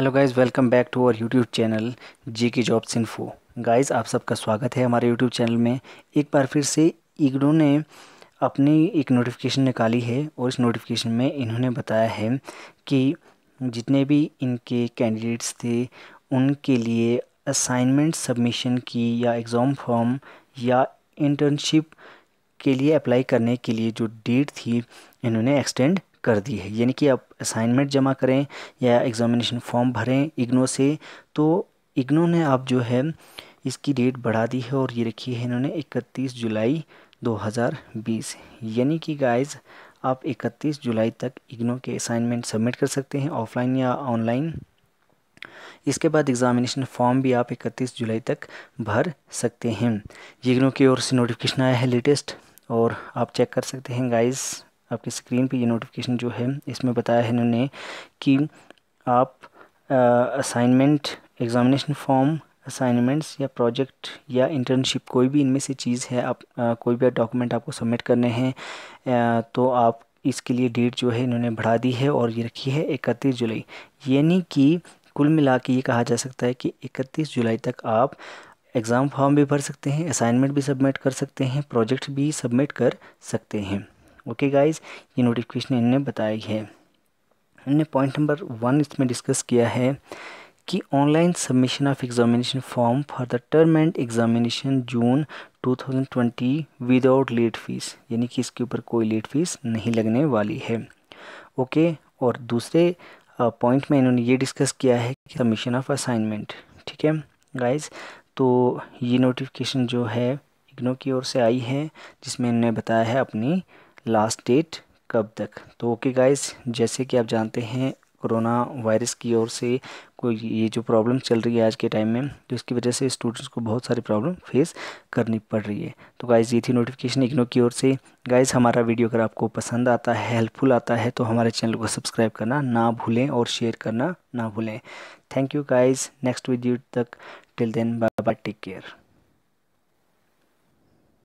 hello guys welcome back to our YouTube channel G की jobs info guys आप सबका स्वागत है हमारे यूट्यूब चैनल में एक बार फिर से इग्नो ने अपनी एक नोटिफिकेशन निकाली है और इस नोटिफिकेशन में इन्होंने बताया है कि जितने भी इनके कैंडिडेट्स थे उनके लिए असाइनमेंट सबमिशन की या एग्ज़ाम फॉर्म या इंटर्नशिप के लिए अप्लाई करने के लिए जो डेट थी इन्होंने एक्सटेंड कर दी है यानी कि आप असाइनमेंट जमा करें या एग्ज़ामिनेशन फॉर्म भरें इग्नो से तो इग्नो ने आप जो है इसकी डेट बढ़ा दी है और ये रखी है इन्होंने 31 जुलाई 2020 यानी कि गाइस आप 31 जुलाई तक इग्नो के असाइनमेंट सबमिट कर सकते हैं ऑफलाइन या ऑनलाइन इसके बाद एग्ज़ामिनेशन फॉर्म भी आप 31 जुलाई तक भर सकते हैं इग्नो की ओर से नोटिफिकेशन आया है लेटेस्ट और आप चेक कर सकते हैं गाइज़ आपकी स्क्रीन पे ये नोटिफिकेशन जो है इसमें बताया है इन्होंने कि आप असाइनमेंट एग्ज़ामिनेशन फॉर्म असाइनमेंट्स या प्रोजेक्ट या इंटर्नशिप कोई भी इनमें से चीज़ है आप आ, कोई भी डॉक्यूमेंट आपको सबमिट करने हैं तो आप इसके लिए डेट जो है इन्होंने बढ़ा दी है और ये रखी है इकतीस जुलाई यानी कि कुल मिला के ये कहा जा सकता है कि इकतीस जुलाई तक आप एग्ज़ाम फॉर्म भी भर सकते हैं असाइनमेंट भी सबमिट कर सकते हैं प्रोजेक्ट भी सबमिट कर सकते हैं ओके गाइस ये नोटिफिकेशन इन्होंने बताई है इन्होंने पॉइंट नंबर वन इसमें डिस्कस किया है कि online submission of examination form for the term end examination June 2020 without late fee यानी कि इसके ऊपर कोई लेट फीस नहीं लगने वाली है ओके okay, और दूसरे पॉइंट में इन्होंने ये डिस्कस किया है कि सबमिशन ऑफ असाइनमेंट ठीक है गाइस तो ये नोटिफिकेशन जो है इग्नो की ओर से आई है जिसमें इन्होंने बताया है अपनी लास्ट डेट कब तक तो ओके गाइस जैसे कि आप जानते हैं कोरोना वायरस की ओर से कोई ये जो प्रॉब्लम चल रही है आज के टाइम में तो इसकी वजह से स्टूडेंट्स को बहुत सारी प्रॉब्लम फेस करनी पड़ रही है तो गाइज़ ये थी नोटिफिकेशन इग्नो की ओर से गाइज़ हमारा वीडियो अगर आपको पसंद आता है हेल्पफुल आता है तो हमारे चैनल को सब्सक्राइब करना ना भूलें और शेयर करना ना भूलें thank you guys next video तक till then bye bye take care